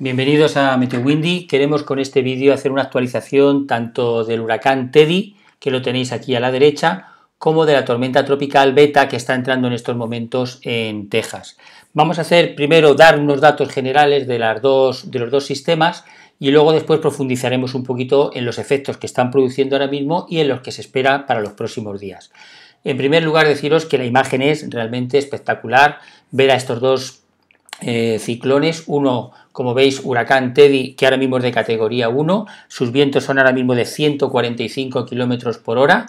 Bienvenidos a Meteo Windy. Queremos con este vídeo hacer una actualización tanto del huracán Teddy, que lo tenéis aquí a la derecha, como de la tormenta tropical Beta que está entrando en estos momentos en Texas. Vamos a hacer primero dar unos datos generales de, de los dos sistemas y luego después profundizaremos un poquito en los efectos que están produciendo ahora mismo y en los que se espera para los próximos días. En primer lugar, deciros que la imagen es realmente espectacular ver a estos dos eh, ciclones, uno, como veis, huracán Teddy, que ahora mismo es de categoría 1, sus vientos son ahora mismo de 145 kilómetros por hora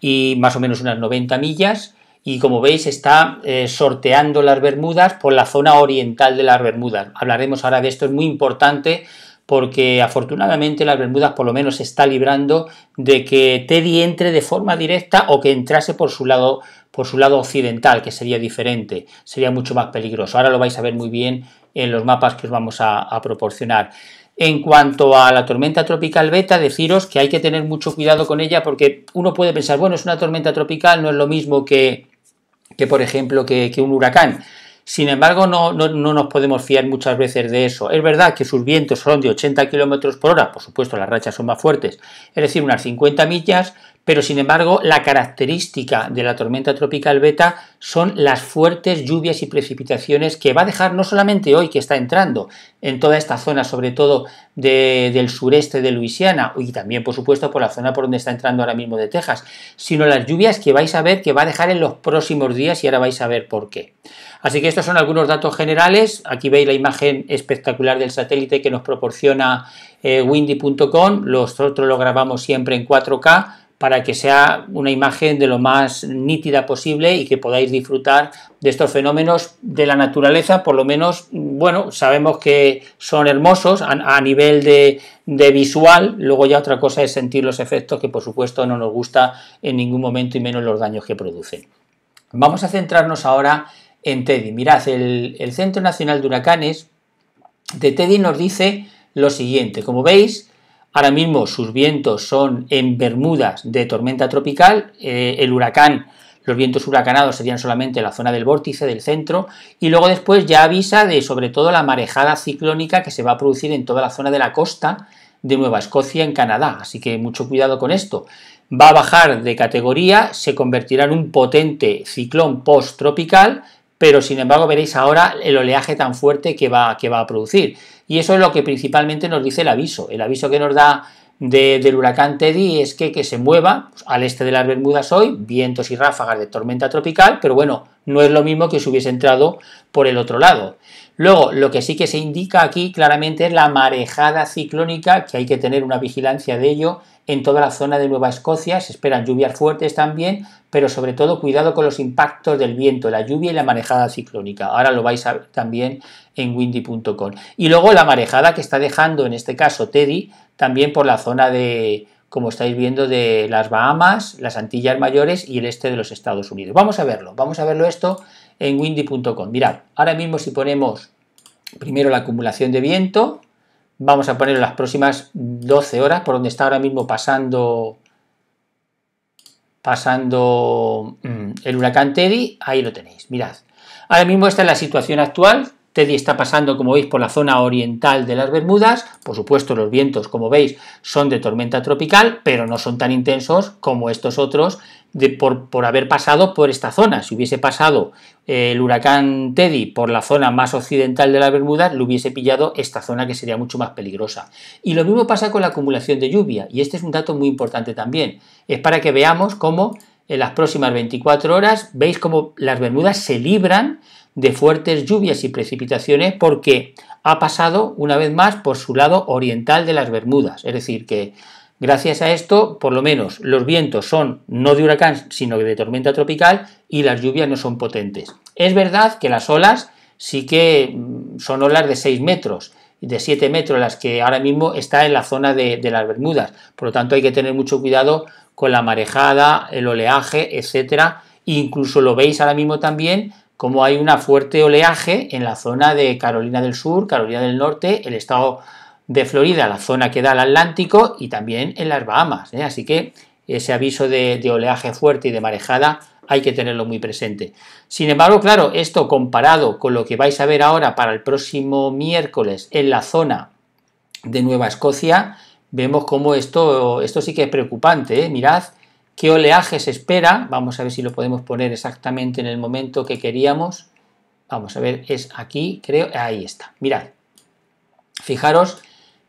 y más o menos unas 90 millas, y como veis está eh, sorteando las Bermudas por la zona oriental de las Bermudas. Hablaremos ahora de esto, es muy importante porque afortunadamente las Bermudas por lo menos se está librando de que Teddy entre de forma directa o que entrase por su lado por su lado occidental, que sería diferente, sería mucho más peligroso. Ahora lo vais a ver muy bien en los mapas que os vamos a, proporcionar. En cuanto a la tormenta tropical beta, deciros que hay que tener mucho cuidado con ella porque uno puede pensar, bueno, es una tormenta tropical, no es lo mismo que, que por ejemplo, que un huracán. Sin embargo, no, no, nos podemos fiar muchas veces de eso. Es verdad que sus vientos son de 80 km por hora, por supuesto las rachas son más fuertes, es decir, unas 50 millas, pero sin embargo la característica de la tormenta tropical beta son las fuertes lluvias y precipitaciones que va a dejar no solamente hoy que está entrando en toda esta zona, sobre todo del sureste de Luisiana y también por supuesto por la zona por donde está entrando ahora mismo de Texas, sino las lluvias que vais a ver que va a dejar en los próximos días y ahora vais a ver por qué. Así que estos son algunos datos generales. Aquí veis la imagen espectacular del satélite que nos proporciona Windy.com. Eh, windy.com. Nosotros lo grabamos siempre en 4K para que sea una imagen de lo más nítida posible y que podáis disfrutar de estos fenómenos de la naturaleza, por lo menos, bueno, sabemos que son hermosos a, nivel de, visual, luego ya otra cosa es sentir los efectos que por supuesto no nos gusta en ningún momento y menos los daños que producen. Vamos a centrarnos ahora en Teddy. Mirad, el Centro Nacional de Huracanes de Teddy nos dice lo siguiente, como veis, Ahora mismo sus vientos son en Bermudas de tormenta tropical, eh, el huracán, los vientos huracanados serían solamente la zona del vórtice, del centro, y luego después ya avisa de sobre todo la marejada ciclónica que se va a producir en toda la zona de la costa de Nueva Escocia en Canadá, así que mucho cuidado con esto. Va a bajar de categoría, se convertirá en un potente ciclón post-tropical, pero sin embargo veréis ahora el oleaje tan fuerte que va, que va a producir. Y eso es lo que principalmente nos dice el aviso. El aviso que nos da del huracán Teddy es que, se mueva pues, al este de las Bermudas hoy, vientos y ráfagas de tormenta tropical, pero bueno, no es lo mismo que si hubiese entrado por el otro lado. Luego, lo que sí que se indica aquí claramente es la marejada ciclónica, que hay que tener una vigilancia de ello en toda la zona de Nueva Escocia, se esperan lluvias fuertes también, pero sobre todo cuidado con los impactos del viento, la lluvia y la marejada ciclónica. Ahora lo vais a ver también en windy.com. Y luego la marejada que está dejando, en este caso Teddy, también por la zona de, como estáis viendo, de las Bahamas, las Antillas Mayores y el este de los Estados Unidos. Vamos a verlo, vamos a verlo esto en windy.com. Mirad, ahora mismo si ponemos primero la acumulación de viento, vamos a poner las próximas 12 horas, por donde está ahora mismo pasando pasando mm, el huracán Teddy, ahí lo tenéis, mirad. Ahora mismo esta es la situación actual, Teddy está pasando, como veis, por la zona oriental de las Bermudas. Por supuesto, los vientos, como veis, son de tormenta tropical, pero no son tan intensos como estos otros de por, haber pasado por esta zona. Si hubiese pasado eh, el huracán Teddy por la zona más occidental de las Bermudas, lo hubiese pillado esta zona que sería mucho más peligrosa. Y lo mismo pasa con la acumulación de lluvia, y este es un dato muy importante también. Es para que veamos cómo en las próximas 24 horas veis cómo las Bermudas se libran de fuertes lluvias y precipitaciones porque ha pasado una vez más por su lado oriental de las Bermudas. Es decir, que gracias a esto, por lo menos, los vientos son no de huracán, sino de tormenta tropical y las lluvias no son potentes. Es verdad que las olas sí que mm, son olas de 6 metros de 7 metros, las que ahora mismo está en la zona de, de, las Bermudas. Por lo tanto, hay que tener mucho cuidado con la marejada, el oleaje, etcétera. Incluso lo veis ahora mismo también como hay un fuerte oleaje en la zona de Carolina del Sur, Carolina del Norte, el estado de Florida, la zona que da al Atlántico y también en las Bahamas. ¿eh? Así que ese aviso de, oleaje fuerte y de marejada hay que tenerlo muy presente. Sin embargo, claro, esto comparado con lo que vais a ver ahora para el próximo miércoles en la zona de Nueva Escocia, vemos cómo esto, esto sí que es preocupante. ¿eh? Mirad qué oleaje se espera, vamos a ver si lo podemos poner exactamente en el momento que queríamos, vamos a ver, es aquí, creo, ahí está, mirad, fijaros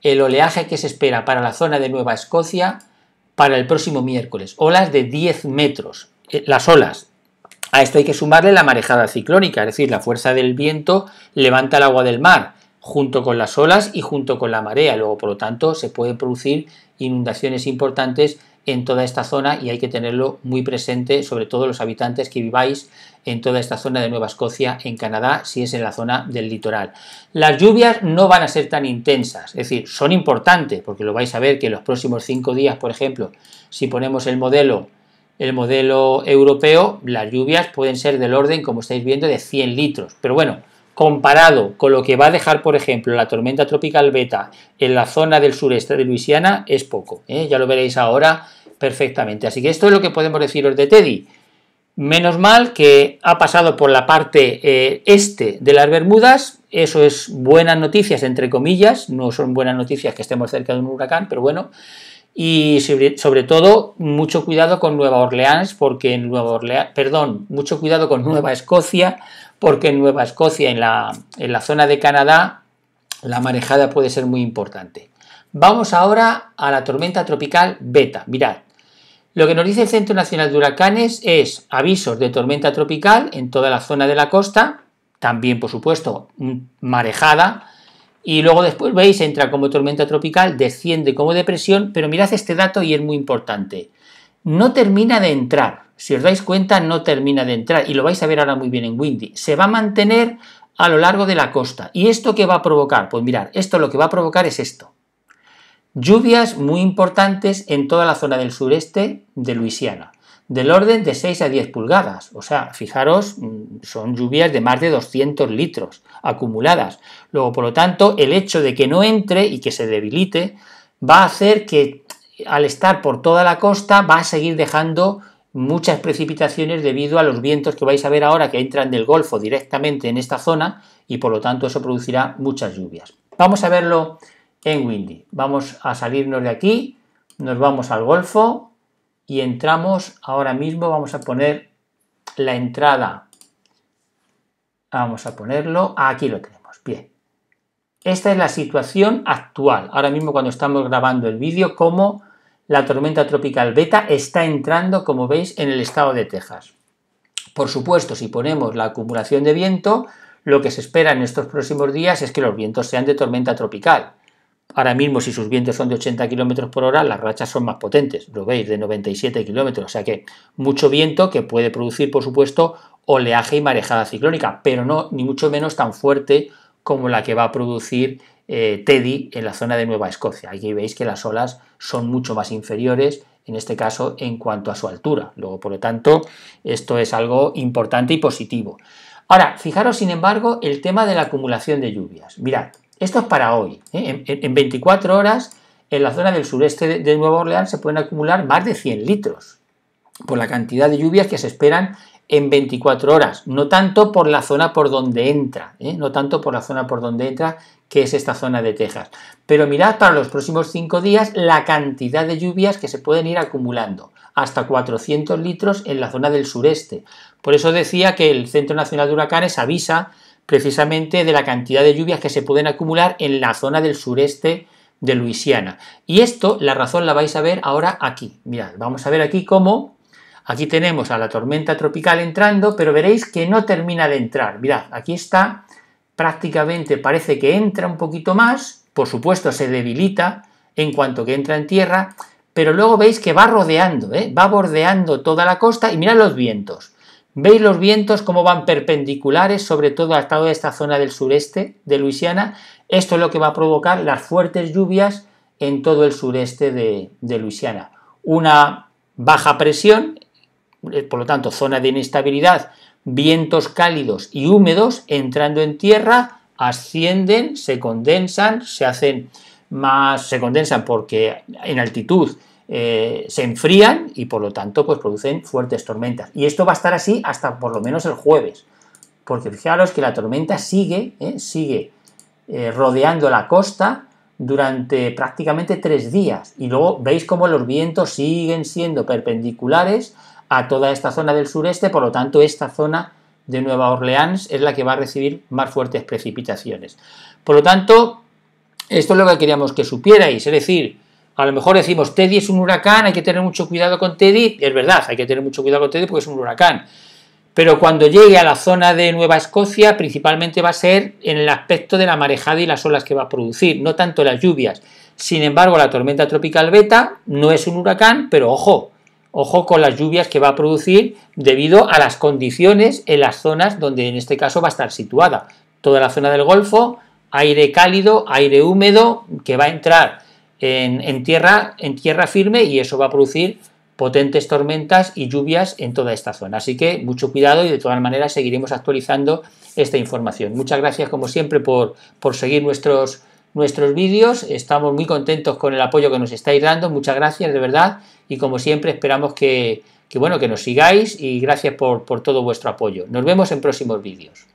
el oleaje que se espera para la zona de Nueva Escocia para el próximo miércoles, olas de 10 metros, eh, las olas, a esto hay que sumarle la marejada ciclónica, es decir, la fuerza del viento levanta el agua del mar, junto con las olas y junto con la marea. Luego, por lo tanto, se pueden producir inundaciones importantes en toda esta zona y hay que tenerlo muy presente, sobre todo los habitantes que viváis en toda esta zona de Nueva Escocia, en Canadá, si es en la zona del litoral. Las lluvias no van a ser tan intensas, es decir, son importantes, porque lo vais a ver que en los próximos cinco días, por ejemplo, si ponemos el modelo, el modelo europeo, las lluvias pueden ser del orden, como estáis viendo, de 100 litros. Pero bueno, comparado con lo que va a dejar, por ejemplo, la tormenta tropical beta en la zona del sureste de Luisiana, es poco. ¿eh? Ya lo veréis ahora perfectamente. Así que esto es lo que podemos deciros de Teddy. Menos mal que ha pasado por la parte eh, este de las Bermudas. Eso es buenas noticias, entre comillas. No son buenas noticias que estemos cerca de un huracán, pero bueno. Y sobre, todo, mucho cuidado con Nueva Orleans, porque en Nueva Orleans, perdón, mucho cuidado con Nueva Escocia, porque en Nueva Escocia, en la, en la zona de Canadá, la marejada puede ser muy importante. Vamos ahora a la tormenta tropical Beta. Mirad, lo que nos dice el Centro Nacional de Huracanes es avisos de tormenta tropical en toda la zona de la costa, también, por supuesto, marejada, y luego después veis, entra como tormenta tropical, desciende como depresión, pero mirad este dato y es muy importante. No termina de entrar. Si os dais cuenta, no termina de entrar. Y lo vais a ver ahora muy bien en Windy. Se va a mantener a lo largo de la costa. ¿Y esto qué va a provocar? Pues mirar, esto lo que va a provocar es esto. Lluvias muy importantes en toda la zona del sureste de Luisiana del orden de 6 a 10 pulgadas. O sea, fijaros, mm, son lluvias de más de 200 litros acumuladas. Luego, por lo tanto, el hecho de que no entre y que se debilite va a hacer que al estar por toda la costa va a seguir dejando muchas precipitaciones debido a los vientos que vais a ver ahora que entran del Golfo directamente en esta zona y por lo tanto eso producirá muchas lluvias. Vamos a verlo en Windy. Vamos a salirnos de aquí, nos vamos al Golfo, y entramos ahora mismo vamos a poner la entrada vamos a ponerlo ah, aquí lo tenemos bien esta es la situación actual ahora mismo cuando estamos grabando el vídeo como la tormenta tropical beta está entrando como veis en el estado de Texas por supuesto si ponemos la acumulación de viento lo que se espera en estos próximos días es que los vientos sean de tormenta tropical Ahora mismo, si sus vientos son de 80 km por hora, las rachas son más potentes, lo veis, de 97 km. O sea que mucho viento que puede producir, por supuesto, oleaje y marejada ciclónica, pero no, ni mucho menos tan fuerte como la que va a producir eh, Teddy en la zona de Nueva Escocia. Aquí veis que las olas son mucho más inferiores, en este caso, en cuanto a su altura. Luego, por lo tanto, esto es algo importante y positivo. Ahora, fijaros, sin embargo, el tema de la acumulación de lluvias. Mirad, esto es para hoy. ¿eh? En, 24 horas, en la zona del sureste de, Nueva Orleans se pueden acumular más de 100 litros por la cantidad de lluvias que se esperan en 24 horas. No tanto por la zona por donde entra, ¿eh? no tanto por la zona por donde entra, que es esta zona de Texas. Pero mirad para los próximos 5 días la cantidad de lluvias que se pueden ir acumulando hasta 400 litros en la zona del sureste. Por eso decía que el Centro Nacional de Huracanes avisa precisamente de la cantidad de lluvias que se pueden acumular en la zona del sureste de Luisiana. Y esto, la razón la vais a ver ahora aquí. Mirad, vamos a ver aquí cómo. Aquí tenemos a la tormenta tropical entrando, pero veréis que no termina de entrar. Mirad, aquí está, prácticamente parece que entra un poquito más, por supuesto se debilita en cuanto que entra en tierra, pero luego veis que va rodeando, ¿eh? va bordeando toda la costa y mirad los vientos. Veis los vientos cómo van perpendiculares, sobre todo a toda esta zona del sureste de Luisiana. Esto es lo que va a provocar las fuertes lluvias en todo el sureste de Luisiana. Una baja presión, eh, por lo tanto, zona de inestabilidad, vientos cálidos y húmedos entrando en tierra, ascienden, se condensan, se hacen más, se condensan porque en altitud eh, se enfrían y por lo tanto pues producen fuertes tormentas. Y esto va a estar así hasta por lo menos el jueves, porque fijaros que la tormenta sigue, ¿eh? sigue eh, rodeando la costa durante prácticamente tres días y luego veis cómo los vientos siguen siendo perpendiculares a toda esta zona del sureste, por lo tanto esta zona de Nueva Orleans es la que va a recibir más fuertes precipitaciones. Por lo tanto, esto es lo que queríamos que supierais, es decir, a lo mejor decimos, Teddy es un huracán, hay que tener mucho cuidado con Teddy. Es verdad, hay que tener mucho cuidado con Teddy porque es un huracán. Pero cuando llegue a la zona de Nueva Escocia, principalmente va a ser en el aspecto de la marejada y las olas que va a producir, no tanto las lluvias. Sin embargo, la tormenta tropical beta no es un huracán, pero ojo, ojo con las lluvias que va a producir debido a las condiciones en las zonas donde en este caso va a estar situada. Toda la zona del Golfo, aire cálido, aire húmedo, que va a entrar en, tierra, en tierra firme y eso va a producir potentes tormentas y lluvias en toda esta zona. Así que mucho cuidado y de todas maneras seguiremos actualizando esta información. Muchas gracias como siempre por, por seguir nuestros, nuestros vídeos. Estamos muy contentos con el apoyo que nos estáis dando. Muchas gracias de verdad y como siempre esperamos que, que bueno, que nos sigáis y gracias por, por todo vuestro apoyo. Nos vemos en próximos vídeos.